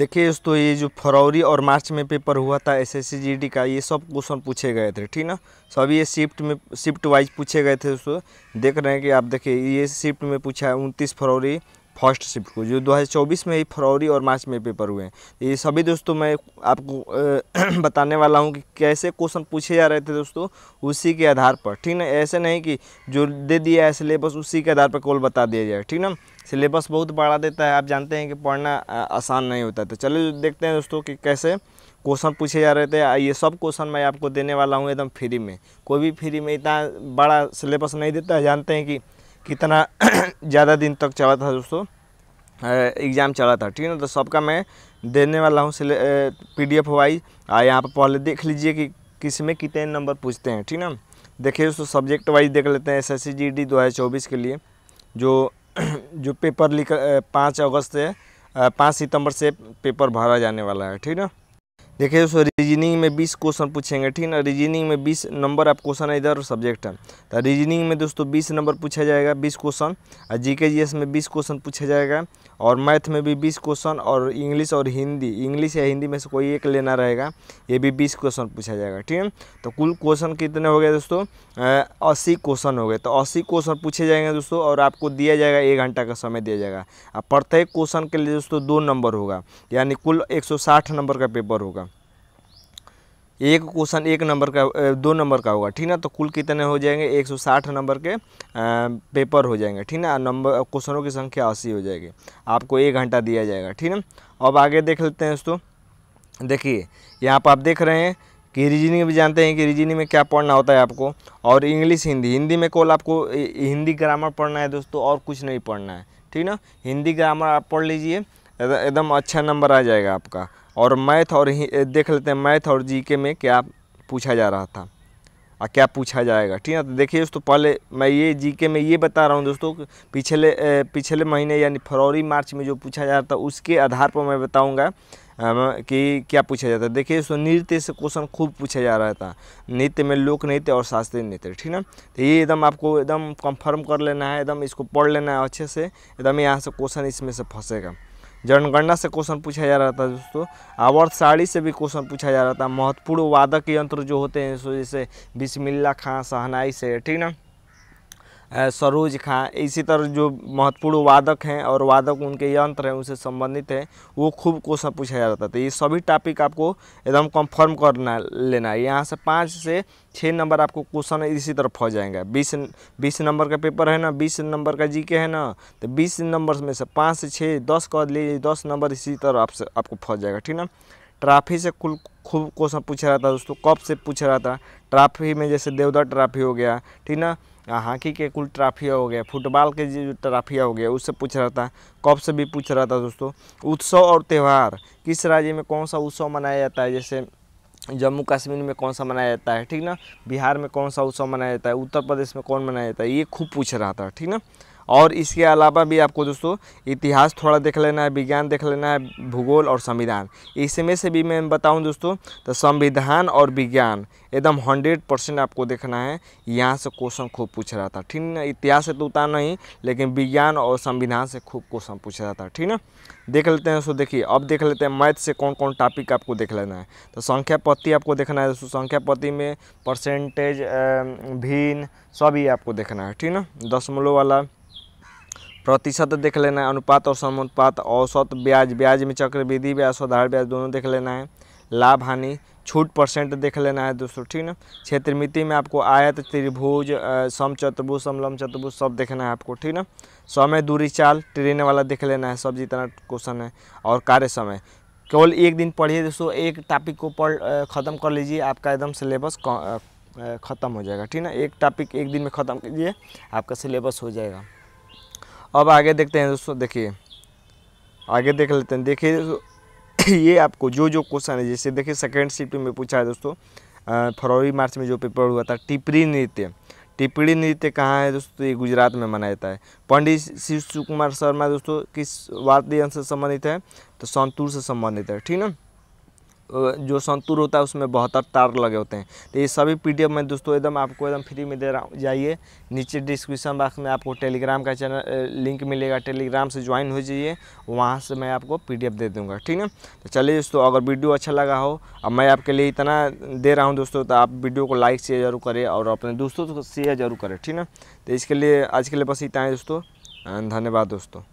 देखिए दोस्तों ये जो फरवरी और मार्च में पेपर हुआ था एसएससी का ये सब क्वेश्चन पूछे गए थे ठीक ना सभी ये शिफ्ट में शिफ्ट वाइज पूछे गए थे दोस्तों देख रहे हैं कि आप देखिए ये शिफ्ट में पूछा है उनतीस फरवरी फर्स्ट शिफ्ट को जो 2024 में ही फरवरी और मार्च में पेपर हुए हैं ये सभी दोस्तों मैं आपको बताने वाला हूँ कि कैसे क्वेश्चन पूछे जा रहे थे दोस्तों उसी के आधार पर ठीक ना ऐसे नहीं कि जो दे दिया है सिलेबस उसी के आधार पर कॉल बता दिया जाए ठीक ना सिलेबस बहुत बड़ा देता है आप जानते हैं कि पढ़ना आसान नहीं होता तो चलिए देखते हैं दोस्तों कि कैसे क्वेश्चन पूछे जा रहे थे ये सब क्वेश्चन मैं आपको देने वाला हूँ एकदम फ्री में कोई भी फ्री में इतना बड़ा सिलेबस नहीं देता है जानते हैं कि कितना ज़्यादा दिन तक चला था दोस्तों एग्ज़ाम चला था ठीक है ना तो सबका मैं देने वाला हूँ पी डी एफ वाइज यहाँ पर पहले देख लीजिए कि किस में कितने नंबर पूछते हैं ठीक ना देखिए दोस्तों सब्जेक्ट वाइज देख लेते हैं S S C G D दो हज़ार चौबीस के लिए जो जो पेपर लिख पाँच अगस्त से पाँच सितंबर से पेपर भरा जाने वाला है ठीक ना देखिए दोस्तों रीजनिंग में बीस क्वेश्चन पूछेंगे ठीक है ना रीजनिंग में बीस नंबर आप क्वेश्चन है इधर सब्जेक्ट है तो रीजनिंग में दोस्तों बीस नंबर पूछा जाएगा बीस क्वेश्चन और जी के जी एस में बीस क्वेश्चन पूछा जाएगा और मैथ में भी बीस क्वेश्चन और इंग्लिश और हिंदी इंग्लिश या हिंदी में से कोई एक लेना रहेगा ये भी बीस क्वेश्चन पूछा जाएगा ठीक है तो कुल क्वेश्चन कितने हो गए दोस्तों अस्सी क्वेश्चन हो गए तो अस्सी क्वेश्चन पूछे जाएंगे दोस्तों और आपको दिया जाएगा एक घंटा का समय दिया जाएगा और प्रत्येक क्वेश्चन के लिए दोस्तों दो नंबर होगा यानी कुल एक नंबर का पेपर होगा एक क्वेश्चन एक नंबर का दो नंबर का होगा ठीक ना तो कुल कितने हो जाएंगे 160 नंबर के पेपर हो जाएंगे ठीक ना नंबर क्वेश्चनों की संख्या अस्सी हो जाएगी आपको एक घंटा दिया जाएगा ठीक ना अब आगे देख लेते हैं दोस्तों देखिए यहाँ पर आप देख रहे हैं कि रीजनिंग भी जानते हैं कि रीजनिंग में क्या पढ़ना होता है आपको और इंग्लिश हिंदी हिंदी में कॉल आपको हिंदी ग्रामर पढ़ना है दोस्तों और कुछ नहीं पढ़ना है ठीक ना हिंदी ग्रामर आप पढ़ लीजिए एकदम अच्छा नंबर आ जाएगा आपका और मैथ और देख लेते हैं मैथ और जीके में क्या पूछा जा रहा था और क्या पूछा जाएगा ठीक है तो देखिए दोस्तों पहले मैं ये जीके में ये बता रहा हूँ दोस्तों पिछले पिछले महीने यानी फरवरी मार्च में जो पूछा जा रहा था उसके आधार पर मैं बताऊँगा कि क्या पूछा जाता है देखिए दोस्तों नृत्य से क्वेश्चन खूब पूछा जा रहा था नृत्य में लोक नृत्य और शास्त्रीय नृत्य ठीक है तो ये एकदम आपको एकदम कंफर्म कर लेना है एकदम इसको पढ़ लेना है अच्छे से एकदम यहाँ से क्वेश्चन इसमें से फंसेगा जनगणना से क्वेश्चन पूछा जा रहा था दोस्तों आवर्त साड़ी से भी क्वेश्चन पूछा जा रहा था महत्वपूर्ण वादक यंत्र जो होते हैं जैसे बिस्मिल्ला खां सहनाई से ठीक ना सरोज खां इसी तरह जो महत्वपूर्ण वादक हैं और वादक उनके यंत्र हैं उनसे संबंधित हैं वो खूब क्वेश्चन पूछा जाता था तो ये सभी टॉपिक आपको एकदम कंफर्म करना लेना है यहाँ से पाँच से छः नंबर आपको क्वेश्चन इसी तरफ हो जाएंगे बीस बीस नंबर का पेपर है ना बीस नंबर का जी के है ना तो बीस नंबर में से पाँच से छः दस कर लीजिए दस नंबर इसी तरह आपसे आपको फंस जाएगा ठीक ना ट्राफी से कुल खूब क्वेश्चन पूछा रहा था दोस्तों कब से पूछा रहा था ट्राफी में जैसे देवदा ट्राफी हो गया ठीक ना हाँ, हॉकी के कुल ट्राफिया हो गया फुटबॉल के जो ट्राफिया हो गया उससे पूछ रहा था कब से भी पूछ रहा था दोस्तों उत्सव और त्यौहार किस राज्य में कौन सा उत्सव मनाया जाता है जैसे जम्मू कश्मीर में कौन सा मनाया जाता है ठीक ना बिहार में कौन सा उत्सव मनाया जाता है उत्तर प्रदेश में कौन मनाया जाता है ये खूब पूछ रहा था ठीक ना और इसके अलावा भी आपको दोस्तों इतिहास थोड़ा देख लेना है विज्ञान देख लेना है भूगोल और संविधान इसमें से भी मैं बताऊँ दोस्तों तो संविधान और विज्ञान एकदम हंड्रेड परसेंट आपको देखना है यहाँ से क्वेश्चन खूब पूछा रहा था ठीक ना इतिहास से तो उतार नहीं लेकिन विज्ञान और संविधान से खूब क्वेश्चन पूछा रहा था ठीक ना देख लेते हैं दोस्तों देखिए अब देख लेते हैं मैथ से कौन कौन टॉपिक आपको देख लेना है तो संख्या पत्ति आपको देखना है दोस्तों संख्या पत्ति में परसेंटेज भिन्न सभी आपको देखना है ठीक ना दशमलव वाला प्रतिशत देख लेना है अनुपात और समुपात औसत ब्याज ब्याज में चक्रवृद्धि ब्याज साधारण ब्याज दोनों देख लेना है लाभ हानि छूट परसेंट देख लेना है दोस्तों ठीक ना क्षेत्र मिति में आपको आयत त्रिभुज सम चतुर्भुज समलम चतुर्भुज सब देखना है आपको ठीक ना समय दूरी चाल ट्रेन वाला देख लेना है सब जितना क्वेश्चन है और कार्य समय केवल एक दिन पढ़िए दोस्तों एक टॉपिक को पढ़ ख़त्म कर लीजिए आपका एकदम सिलेबस ख़त्म हो जाएगा ठीक ना एक टॉपिक एक दिन में ख़त्म कीजिए आपका सिलेबस हो जाएगा अब आगे देखते हैं दोस्तों देखिए आगे देख लेते हैं देखिए ये आपको जो जो क्वेश्चन है जैसे देखिए सेकेंड शिफ्ट में पूछा है दोस्तों फरवरी मार्च में जो पेपर हुआ था टिपरी नृत्य टिपड़ी नृत्य कहाँ है दोस्तों ये गुजरात में मनाया जाता है पंडित शिव कुमार शर्मा दोस्तों किस वाद्य यंत्र से संबंधित है तो संतूर से संबंधित है ठीक है जो संतूर होता है उसमें बहत्तर तार लगे होते हैं तो ये सभी पीडीएफ में दोस्तों एकदम आपको एकदम फ्री में दे रहा हूँ जाइए नीचे डिस्क्रिप्शन बॉक्स में आपको टेलीग्राम का चैनल लिंक मिलेगा टेलीग्राम से ज्वाइन हो जाइए वहाँ से मैं आपको पीडीएफ दे दूँगा ठीक है तो चलिए दोस्तों अगर वीडियो अच्छा लगा हो अब मैं आपके लिए इतना दे रहा हूँ दोस्तों तो आप वीडियो को लाइक शेयर जरूर करें और अपने दोस्तों को शेयर जरूर करें ठीक है तो इसके लिए आज के लिए बस इतना है दोस्तों धन्यवाद दोस्तों